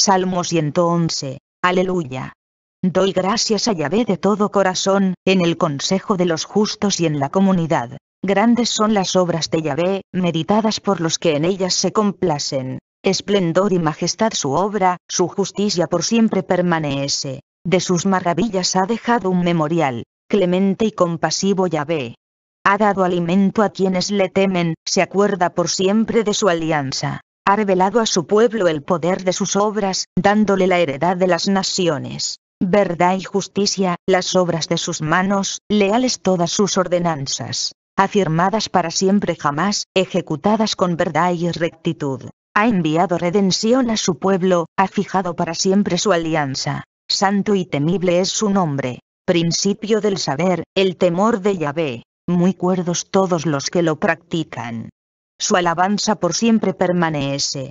Salmo 111. Aleluya. Doy gracias a Yahvé de todo corazón, en el consejo de los justos y en la comunidad. Grandes son las obras de Yahvé, meditadas por los que en ellas se complacen. Esplendor y majestad su obra, su justicia por siempre permanece. De sus maravillas ha dejado un memorial. Clemente y compasivo Yahvé. Ha dado alimento a quienes le temen, se acuerda por siempre de su alianza ha revelado a su pueblo el poder de sus obras, dándole la heredad de las naciones. Verdad y justicia, las obras de sus manos, leales todas sus ordenanzas, afirmadas para siempre jamás, ejecutadas con verdad y rectitud. Ha enviado redención a su pueblo, ha fijado para siempre su alianza. Santo y temible es su nombre. Principio del saber, el temor de Yahvé. Muy cuerdos todos los que lo practican. Su alabanza por siempre permanece.